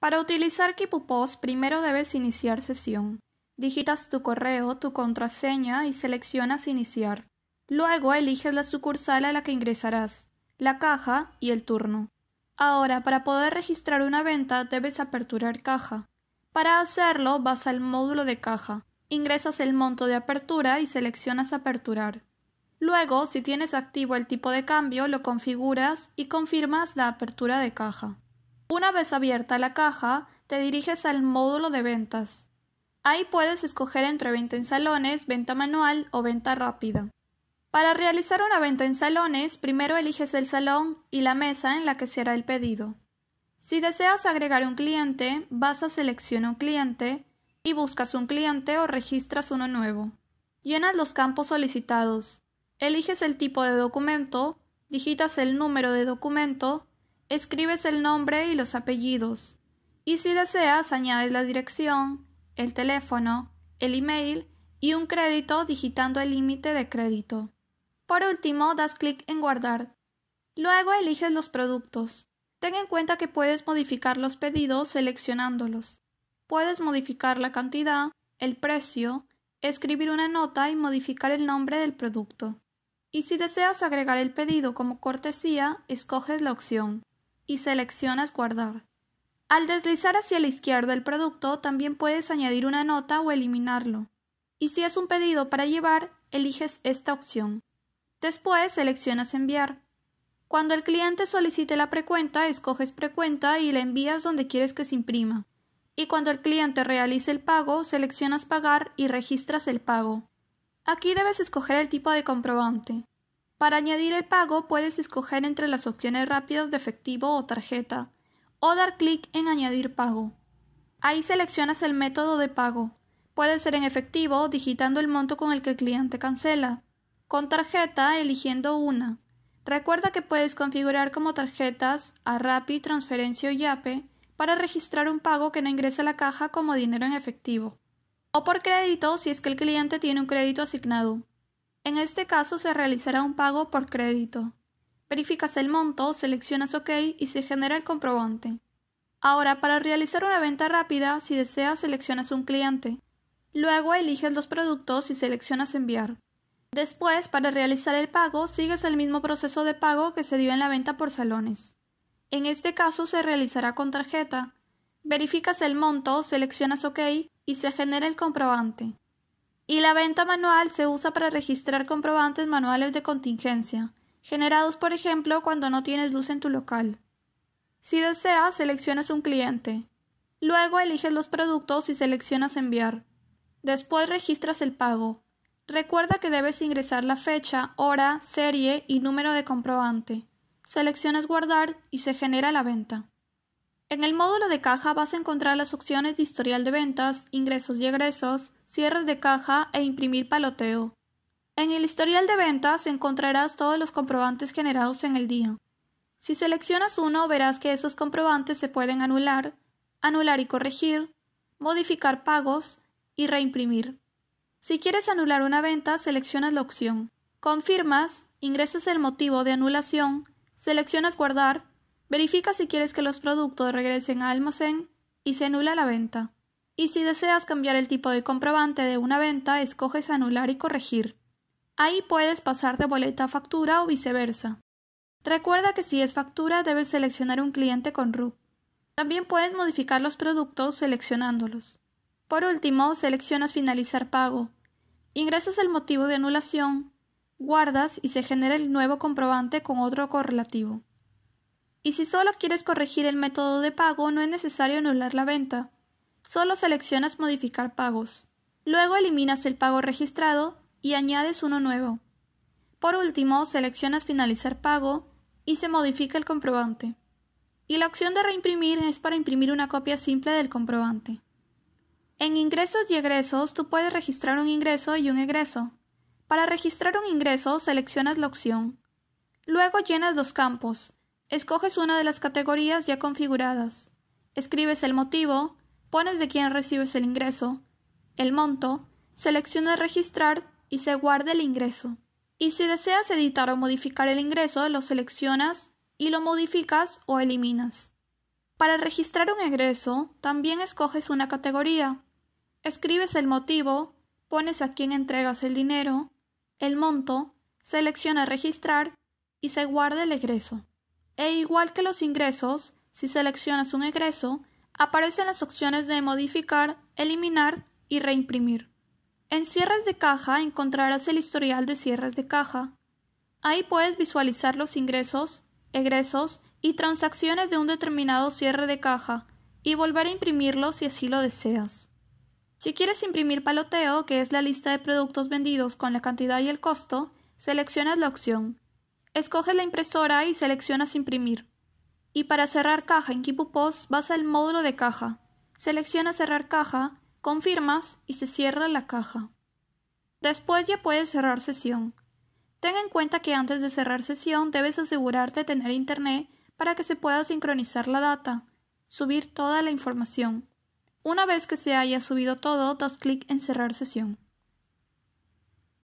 Para utilizar post primero debes iniciar sesión. Digitas tu correo, tu contraseña y seleccionas Iniciar. Luego eliges la sucursal a la que ingresarás, la caja y el turno. Ahora, para poder registrar una venta debes aperturar caja. Para hacerlo vas al módulo de caja, ingresas el monto de apertura y seleccionas aperturar. Luego, si tienes activo el tipo de cambio, lo configuras y confirmas la apertura de caja. Una vez abierta la caja, te diriges al módulo de ventas. Ahí puedes escoger entre venta en salones, venta manual o venta rápida. Para realizar una venta en salones, primero eliges el salón y la mesa en la que se hará el pedido. Si deseas agregar un cliente, vas a seleccionar un cliente y buscas un cliente o registras uno nuevo. Llenas los campos solicitados. Eliges el tipo de documento, digitas el número de documento escribes el nombre y los apellidos. Y si deseas, añades la dirección, el teléfono, el email y un crédito digitando el límite de crédito. Por último, das clic en guardar. Luego eliges los productos. Ten en cuenta que puedes modificar los pedidos seleccionándolos. Puedes modificar la cantidad, el precio, escribir una nota y modificar el nombre del producto. Y si deseas agregar el pedido como cortesía, escoges la opción y seleccionas Guardar. Al deslizar hacia la izquierda el producto, también puedes añadir una nota o eliminarlo. Y si es un pedido para llevar, eliges esta opción. Después seleccionas Enviar. Cuando el cliente solicite la precuenta, escoges precuenta y la envías donde quieres que se imprima. Y cuando el cliente realice el pago, seleccionas Pagar y registras el pago. Aquí debes escoger el tipo de comprobante. Para añadir el pago puedes escoger entre las opciones rápidas de efectivo o tarjeta o dar clic en añadir pago. Ahí seleccionas el método de pago. Puede ser en efectivo digitando el monto con el que el cliente cancela, con tarjeta eligiendo una. Recuerda que puedes configurar como tarjetas a Rappi, Transferencia o Yape para registrar un pago que no ingrese a la caja como dinero en efectivo. O por crédito si es que el cliente tiene un crédito asignado. En este caso se realizará un pago por crédito. Verificas el monto, seleccionas OK y se genera el comprobante. Ahora, para realizar una venta rápida, si deseas, seleccionas un cliente. Luego eliges los productos y seleccionas enviar. Después, para realizar el pago, sigues el mismo proceso de pago que se dio en la venta por salones. En este caso se realizará con tarjeta. Verificas el monto, seleccionas OK y se genera el comprobante y la venta manual se usa para registrar comprobantes manuales de contingencia, generados por ejemplo cuando no tienes luz en tu local. Si deseas, seleccionas un cliente. Luego eliges los productos y seleccionas enviar. Después registras el pago. Recuerda que debes ingresar la fecha, hora, serie y número de comprobante. Seleccionas guardar y se genera la venta. En el módulo de caja vas a encontrar las opciones de historial de ventas, ingresos y egresos, cierres de caja e imprimir paloteo. En el historial de ventas encontrarás todos los comprobantes generados en el día. Si seleccionas uno, verás que esos comprobantes se pueden anular, anular y corregir, modificar pagos y reimprimir. Si quieres anular una venta, seleccionas la opción. Confirmas, ingresas el motivo de anulación, seleccionas guardar Verifica si quieres que los productos regresen a almacén y se anula la venta. Y si deseas cambiar el tipo de comprobante de una venta, escoges anular y corregir. Ahí puedes pasar de boleta a factura o viceversa. Recuerda que si es factura debes seleccionar un cliente con RUP. También puedes modificar los productos seleccionándolos. Por último, seleccionas Finalizar pago. Ingresas el motivo de anulación, guardas y se genera el nuevo comprobante con otro correlativo. Y si solo quieres corregir el método de pago, no es necesario anular la venta. Solo seleccionas Modificar pagos. Luego eliminas el pago registrado y añades uno nuevo. Por último, seleccionas Finalizar pago y se modifica el comprobante. Y la opción de reimprimir es para imprimir una copia simple del comprobante. En ingresos y egresos, tú puedes registrar un ingreso y un egreso. Para registrar un ingreso, seleccionas la opción. Luego llenas los campos, Escoges una de las categorías ya configuradas. Escribes el motivo, pones de quién recibes el ingreso, el monto, selecciona registrar y se guarda el ingreso. Y si deseas editar o modificar el ingreso, lo seleccionas y lo modificas o eliminas. Para registrar un egreso, también escoges una categoría. Escribes el motivo, pones a quién entregas el dinero, el monto, selecciona registrar y se guarda el egreso. E igual que los ingresos, si seleccionas un egreso, aparecen las opciones de modificar, eliminar y reimprimir. En cierres de caja encontrarás el historial de cierres de caja. Ahí puedes visualizar los ingresos, egresos y transacciones de un determinado cierre de caja y volver a imprimirlo si así lo deseas. Si quieres imprimir paloteo, que es la lista de productos vendidos con la cantidad y el costo, seleccionas la opción Escoge la impresora y seleccionas imprimir. Y para cerrar caja en Kipu vas al módulo de caja. Seleccionas cerrar caja, confirmas y se cierra la caja. Después ya puedes cerrar sesión. Ten en cuenta que antes de cerrar sesión debes asegurarte de tener internet para que se pueda sincronizar la data, subir toda la información. Una vez que se haya subido todo, das clic en cerrar sesión.